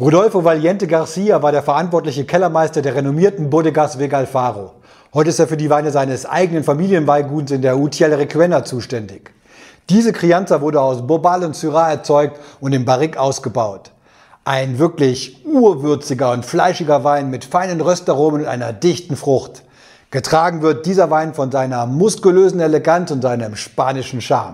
Rodolfo Valiente Garcia war der verantwortliche Kellermeister der renommierten Bodegas Vegalfaro. Heute ist er für die Weine seines eigenen Familienweiguts in der Utiel Requena zuständig. Diese Crianza wurde aus Bobal und Syrah erzeugt und im Barrique ausgebaut. Ein wirklich urwürziger und fleischiger Wein mit feinen Röstaromen und einer dichten Frucht. Getragen wird dieser Wein von seiner muskulösen Eleganz und seinem spanischen Charme.